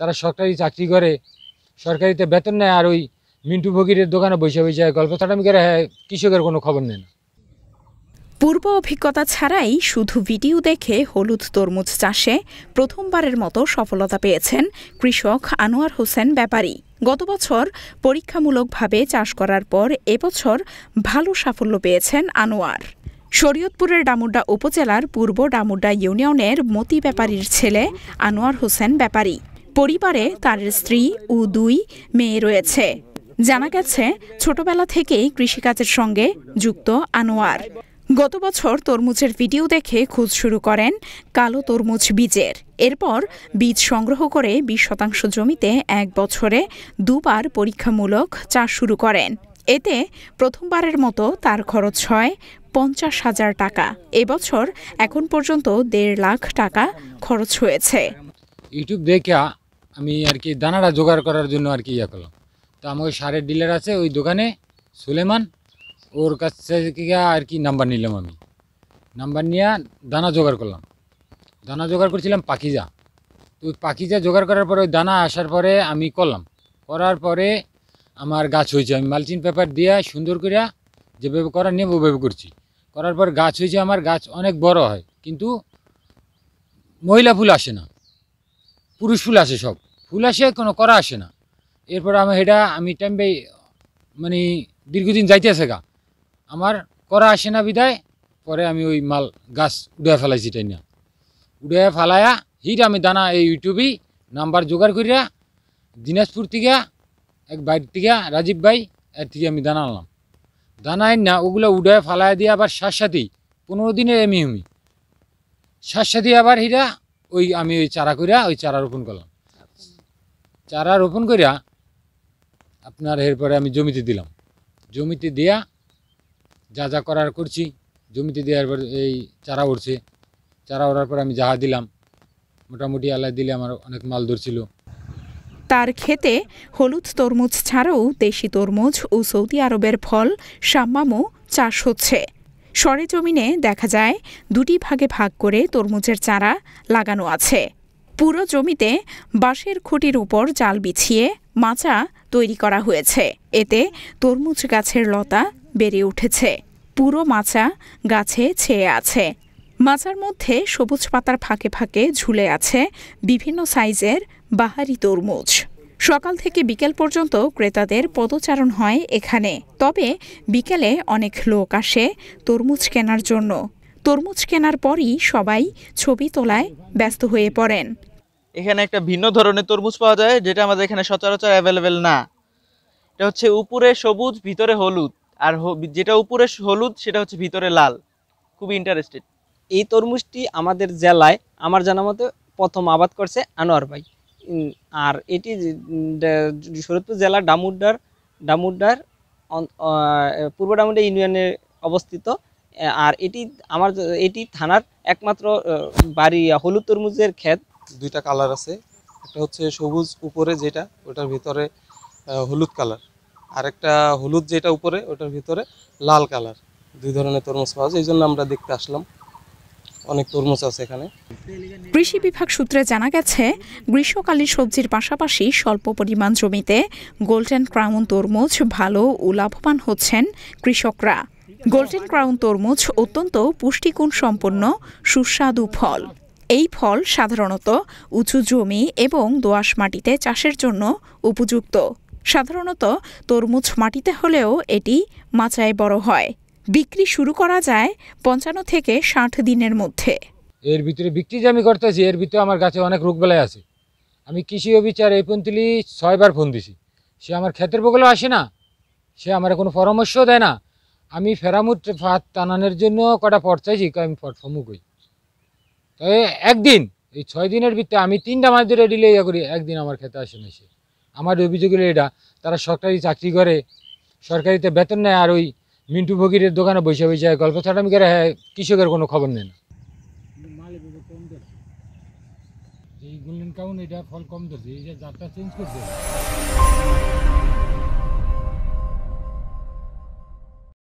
তারা সরকারি চাকরি করে সরকারিতে বেতন নেয় আর ওই মিন্টু ভগিরের দোকানে বৈশা বসে গল্প ছাটামি করে হ্যাঁ, কৃষকের কোনো খবর নেয় না পূর্ব অভিজ্ঞতা ছাড়াই শুধু ভিডিও দেখে হলুদ তরমুজ চাষে প্রথমবারের মতো সফলতা পেয়েছেন কৃষক আনোয়ার হোসেন ব্যাপারী গত বছর পরীক্ষামূলকভাবে চাষ করার পর এবছর ভালো সাফল্য পেয়েছেন আনোয়ার শরীয়তপুরের ডামুড্ডা উপজেলার পূর্ব ডামুড্ডা ইউনিয়নের মতি ব্যাপারীর ছেলে আনোয়ার হোসেন ব্যাপারী পরিবারে তার স্ত্রী ও দুই মেয়ে রয়েছে জানা গেছে ছোটবেলা থেকেই কৃষিকাজের সঙ্গে যুক্ত আনোয়ার গত বছর তরমুজের ভিডিও দেখে খোঁজ শুরু করেন কালো তরমুজ বীজের এরপর বীজ সংগ্রহ করে বিশ শতাংশ জমিতে এক বছরে দুবার পরীক্ষামূলক চাষ শুরু করেন এতে প্রথমবারের মতো তার খরচ হয় পঞ্চাশ হাজার টাকা এবছর এখন পর্যন্ত দেড় লাখ টাকা খরচ হয়েছে ইউটিউব আমি আর কি দানাটা জোগাড় করার জন্য আর কি ইয়ে করলাম তো আমার ওই সারের ডিলার আছে ওই দোকানে সুলেমান ওর কাছ থেকে আর কি নাম্বার নিলাম আমি নাম্বার নিয়ে দানা জোগাড় করলাম দানা জোগাড় করছিলাম পাখিজা তো ওই পাখিজা জোগাড় করার পরে ওই দানা আসার পরে আমি করলাম করার পরে আমার গাছ হয়েছে আমি মালচিন পেপার দিয়ে সুন্দর করে যেভাবে করার নিয়ে ওভাবে করছি করার পর গাছ হয়েছে আমার গাছ অনেক বড় হয় কিন্তু মহিলা ফুল আসে না পুরুষ ফুল আসে সব ফুল আসে কোনো করা আসে না এরপর আমি এটা আমি টাইম বাই মানে দীর্ঘদিন যাইতেছে গা আমার করা আসে না বিদায় পরে আমি ওই মাল গাছ উড়ে ফেলাইছি তাই না উড়ে ফেলায়া হিট আমি দানা এই ইউটিউবই নাম্বার জোগাড় করিয়া দিনাজপুর থেকে এক বাইর থেকে রাজীব ভাই এর থেকে আমি দানা আনলাম দানা না ওগুলো উড়ে ফালায় দিয়ে আবার সার সাথেই পনেরো দিনের এমি হুমি সার সাথে আবার হিরা ওই আমি ওই চারা করিয়া ওই চারা রোপণ করলাম চারা রোপণ করিয়া আপনার এরপরে আমি জমিতে দিলাম জমিতে দেয়া যা যা করার করছি জমিতে দেওয়ার পর এই চারা উঠছে চারা ওড়ার পর আমি যাহা দিলাম মোটামুটি আল্লাহ দিলে আমার অনেক মাল ধরছিল তার খেতে হলুদ তরমুজ ছাড়াও দেশি তরমুজ ও সৌদি আরবের ফল সাম্মামও চাষ হচ্ছে সরে জমিনে দেখা যায় দুটি ভাগে ভাগ করে তরমুজের চারা লাগানো আছে পুরো জমিতে বাঁশের খুঁটির উপর জাল বিছিয়ে মাচা তৈরি করা হয়েছে এতে তরমুজ গাছের লতা বেড়ে উঠেছে পুরো মাচা গাছে ছেয়ে আছে মাচার মধ্যে সবুজ পাতার ফাঁকে ফাঁকে ঝুলে আছে বিভিন্ন সাইজের বাহারি তরমুজ সকাল থেকে বিকেল পর্যন্ত ক্রেতাদের পদচারণ হয় এখানে তবে বিকেলে অনেক লোক আসে তরমুজ কেনার জন্য তরমুজ কেনার পরই সবাই ছবি তোলায় ব্যস্ত হয়ে পড়েন এখানে একটা ভিন্ন ধরনের তরমুজ পাওয়া যায় যেটা আমাদের এখানে সচরাচর অ্যাভেলেবেল না এটা হচ্ছে উপরে সবুজ ভিতরে হলুদ আর যেটা উপরে হলুদ সেটা হচ্ছে ভিতরে লাল খুবই ইন্টারেস্টেড এই তরমুজটি আমাদের জেলায় আমার জানা মতে প্রথম আবাদ করছে আনোয়ার ভাই আর এটি শরৎপুর জেলা ডামুড্ডার ডামুড্ডার পূর্ব ডামুড্ডা ইউনিয়নে অবস্থিত আর এটি আমার এটি থানার একমাত্র বাড়ি হলুদ তরমুজের ক্ষেত দুইটা কালার আছে একটা হচ্ছে সবুজ উপরে যেটা ওটার ভিতরে হলুদ কালার আর একটা হলুদ যেটা উপরে ওটার ভিতরে লাল কালার দুই ধরনের তরমুজ পাওয়া যায় এই জন্য আমরা দেখতে আসলাম অনেক তরমুজ আছে এখানে কৃষি বিভাগ সূত্রে জানা গেছে গ্রীষ্মকালীন সবজির পাশাপাশি স্বল্প পরিমাণ জমিতে গোল্ডেন ক্রাউন তরমুজ ভালো ও লাভবান হচ্ছেন কৃষকরা গোল্ডেন ক্রাউন তরমুজ অত্যন্ত পুষ্টিগুণ সম্পন্ন সুস্বাদু ফল এই ফল সাধারণত উঁচু জমি এবং দোআঁশ মাটিতে চাষের জন্য উপযুক্ত সাধারণত তরমুজ মাটিতে হলেও এটি মাচায় বড় হয় বিক্রি শুরু করা যায় পঞ্চান্ন থেকে ষাট দিনের মধ্যে এর ভিতরে বিক্রি যে আমি করতেছি এর ভিতরে আমার গাছে অনেক বেলায় আছে আমি কৃষি অভিচার এই পন্তুলি ছয়বার ফোন দিছি সে আমার ক্ষেতের বগলেও আসে না সে আমার কোনো পরামর্শ দেয় না আমি ফেরামুট ফাত টানানোর জন্য কটা পট চাইছি আমি ফট ফমু একদিন এই ছয় দিনের ভিত্তিতে আমি তিনটা মাস ধরে ডিলে ইয়া করি একদিন আমার খেতে আসে না সে আমার অভিযোগ হলো এটা তারা সরকারি চাকরি করে সরকারিতে বেতন নেয় আর ওই মিন্টু ভগিরের দোকানে বসে বসে গল্প আমি করে হ্যাঁ কৃষকের কোনো খবর নেই না এই গোল্ডেন কাউন এটা ফল কম ধরছে এই যে জাতটা চেঞ্জ করছে